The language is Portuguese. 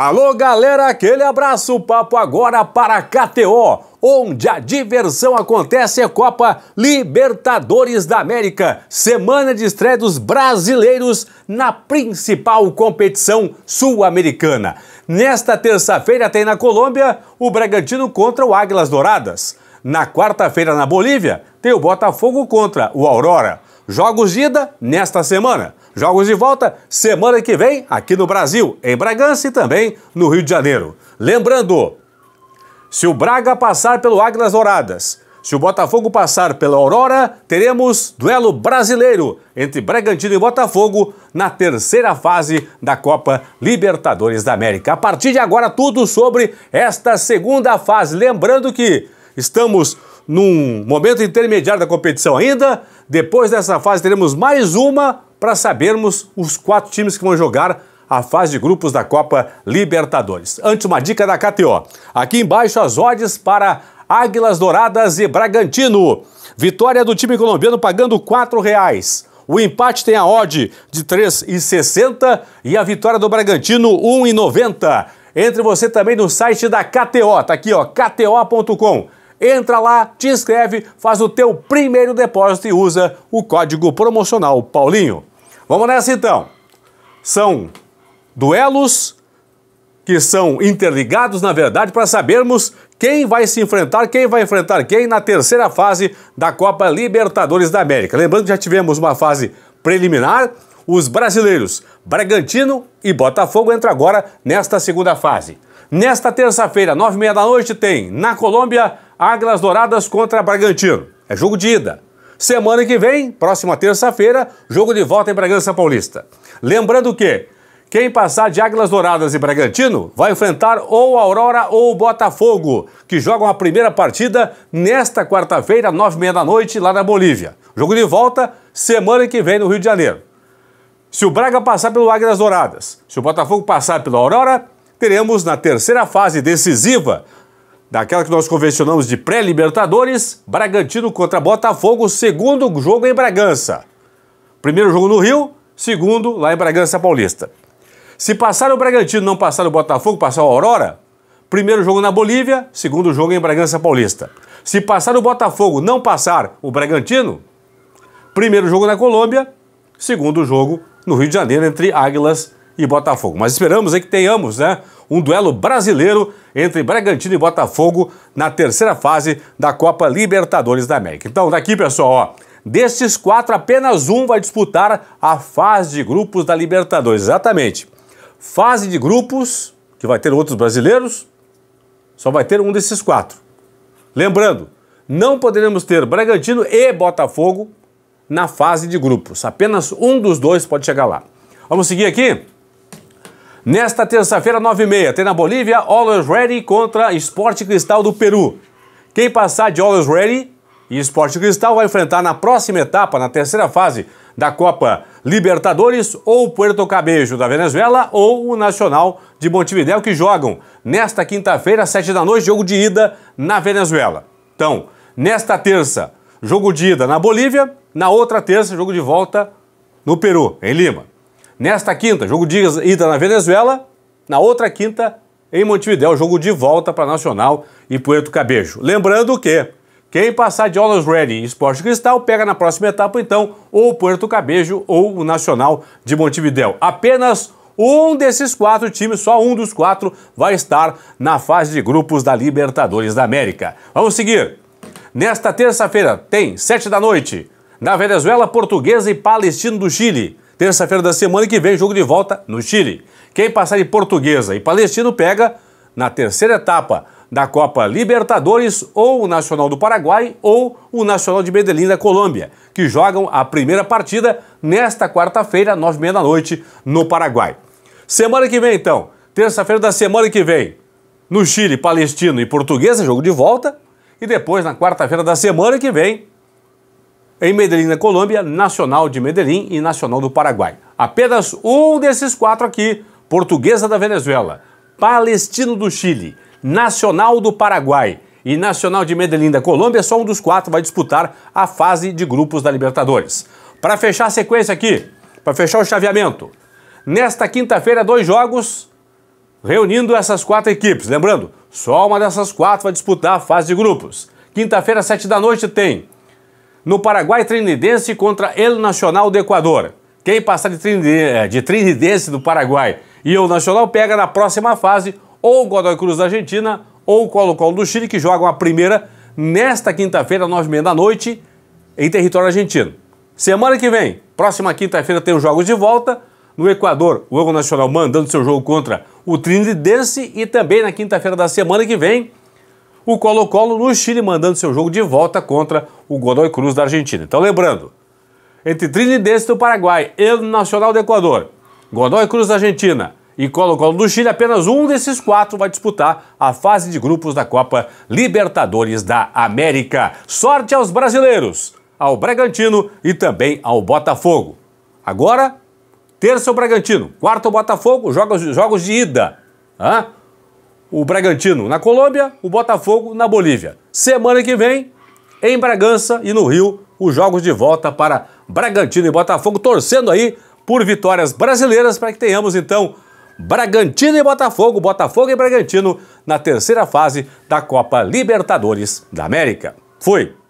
Alô, galera, aquele abraço, papo agora para KTO, onde a diversão acontece é Copa Libertadores da América, semana de estreia dos brasileiros na principal competição sul-americana. Nesta terça-feira tem na Colômbia o Bragantino contra o Águilas Douradas. Na quarta-feira na Bolívia tem o Botafogo contra o Aurora. Jogos de ida nesta semana. Jogos de volta semana que vem aqui no Brasil, em Bragança e também no Rio de Janeiro. Lembrando, se o Braga passar pelo Águilas Douradas, se o Botafogo passar pela Aurora, teremos duelo brasileiro entre Bragantino e Botafogo na terceira fase da Copa Libertadores da América. A partir de agora, tudo sobre esta segunda fase. Lembrando que estamos num momento intermediário da competição ainda. Depois dessa fase, teremos mais uma para sabermos os quatro times que vão jogar a fase de grupos da Copa Libertadores. Antes, uma dica da KTO. Aqui embaixo as odds para Águilas Douradas e Bragantino. Vitória do time colombiano pagando R$ reais. O empate tem a odd de 3,60 e a vitória do Bragantino 1,90. Entre você também no site da KTO, Está aqui ó, kto.com. Entra lá, te inscreve, faz o teu primeiro depósito e usa o código promocional Paulinho. Vamos nessa então. São duelos que são interligados, na verdade, para sabermos quem vai se enfrentar, quem vai enfrentar quem na terceira fase da Copa Libertadores da América. Lembrando que já tivemos uma fase preliminar, os brasileiros Bragantino e Botafogo entram agora nesta segunda fase. Nesta terça-feira, nove e meia da noite, tem na Colômbia Águilas Douradas contra Bragantino. É jogo de ida. Semana que vem, próxima terça-feira, jogo de volta em Bragança Paulista. Lembrando que quem passar de Águilas Douradas e Bragantino vai enfrentar ou Aurora ou Botafogo, que jogam a primeira partida nesta quarta-feira, nove e meia da noite, lá na Bolívia. Jogo de volta semana que vem no Rio de Janeiro. Se o Braga passar pelo Águilas Douradas, se o Botafogo passar pela Aurora, teremos na terceira fase decisiva Daquela que nós convencionamos de pré-Libertadores, Bragantino contra Botafogo, segundo jogo em Bragança. Primeiro jogo no Rio, segundo lá em Bragança Paulista. Se passar o Bragantino, não passar o Botafogo, passar o Aurora, primeiro jogo na Bolívia, segundo jogo em Bragança Paulista. Se passar o Botafogo, não passar o Bragantino, primeiro jogo na Colômbia, segundo jogo no Rio de Janeiro entre Águilas e Botafogo. Mas esperamos aí que tenhamos, né? Um duelo brasileiro entre Bragantino e Botafogo na terceira fase da Copa Libertadores da América. Então, daqui, pessoal, ó, quatro, apenas um vai disputar a fase de grupos da Libertadores. Exatamente. Fase de grupos, que vai ter outros brasileiros, só vai ter um desses quatro. Lembrando, não poderemos ter Bragantino e Botafogo na fase de grupos. Apenas um dos dois pode chegar lá. Vamos seguir aqui? Nesta terça-feira, 9 e meia, tem na Bolívia Always Ready contra Esporte Cristal do Peru. Quem passar de Always Ready e Esporte Cristal vai enfrentar na próxima etapa, na terceira fase da Copa Libertadores, ou Puerto Cabejo da Venezuela ou o Nacional de Montevideo, que jogam nesta quinta-feira, às 7 da noite, jogo de ida na Venezuela. Então, nesta terça, jogo de ida na Bolívia, na outra terça, jogo de volta no Peru, em Lima. Nesta quinta, jogo de ida na Venezuela, na outra quinta, em Montevideo, jogo de volta para Nacional e Puerto Cabejo. Lembrando que quem passar de Olas Ready em Esporte Cristal pega na próxima etapa, então, ou o Puerto Cabejo ou o Nacional de Montevideo. Apenas um desses quatro times, só um dos quatro, vai estar na fase de grupos da Libertadores da América. Vamos seguir. Nesta terça-feira tem, sete da noite, na Venezuela, Portuguesa e Palestino do Chile terça-feira da semana que vem, jogo de volta no Chile. Quem passar de Portuguesa e Palestino pega na terceira etapa da Copa Libertadores ou o Nacional do Paraguai ou o Nacional de Medellín da Colômbia, que jogam a primeira partida nesta quarta-feira, nove e meia da noite, no Paraguai. Semana que vem, então, terça-feira da semana que vem, no Chile, Palestino e Portuguesa, jogo de volta, e depois na quarta-feira da semana que vem, em Medellín, na Colômbia, Nacional de Medellín e Nacional do Paraguai. Apenas um desses quatro aqui, Portuguesa da Venezuela, Palestino do Chile, Nacional do Paraguai e Nacional de Medellín da Colômbia, só um dos quatro vai disputar a fase de grupos da Libertadores. Para fechar a sequência aqui, para fechar o chaveamento, nesta quinta-feira, dois jogos reunindo essas quatro equipes. Lembrando, só uma dessas quatro vai disputar a fase de grupos. Quinta-feira, sete da noite, tem no Paraguai Trinidense contra El Nacional do Equador. Quem passar de, Trinide, eh, de Trinidense do Paraguai e o Nacional pega na próxima fase ou o Godoy Cruz da Argentina ou o Colo-Colo do Chile, que jogam a primeira nesta quinta-feira, às nove e meia da noite, em território argentino. Semana que vem, próxima quinta-feira, tem os jogos de volta. No Equador, o El Nacional mandando seu jogo contra o Trinidense e também na quinta-feira da semana que vem, o Colo-Colo no Chile mandando seu jogo de volta contra o Godoy Cruz da Argentina. Então lembrando, entre Trinidense do Paraguai e Nacional do Equador, Godoy Cruz da Argentina e Colo-Colo do Chile, apenas um desses quatro vai disputar a fase de grupos da Copa Libertadores da América. Sorte aos brasileiros, ao Bragantino e também ao Botafogo. Agora, terça o Bragantino, quarto o Botafogo, jogos, jogos de ida. Hã? o Bragantino na Colômbia, o Botafogo na Bolívia. Semana que vem, em Bragança e no Rio, os jogos de volta para Bragantino e Botafogo, torcendo aí por vitórias brasileiras para que tenhamos então Bragantino e Botafogo, Botafogo e Bragantino na terceira fase da Copa Libertadores da América. Fui!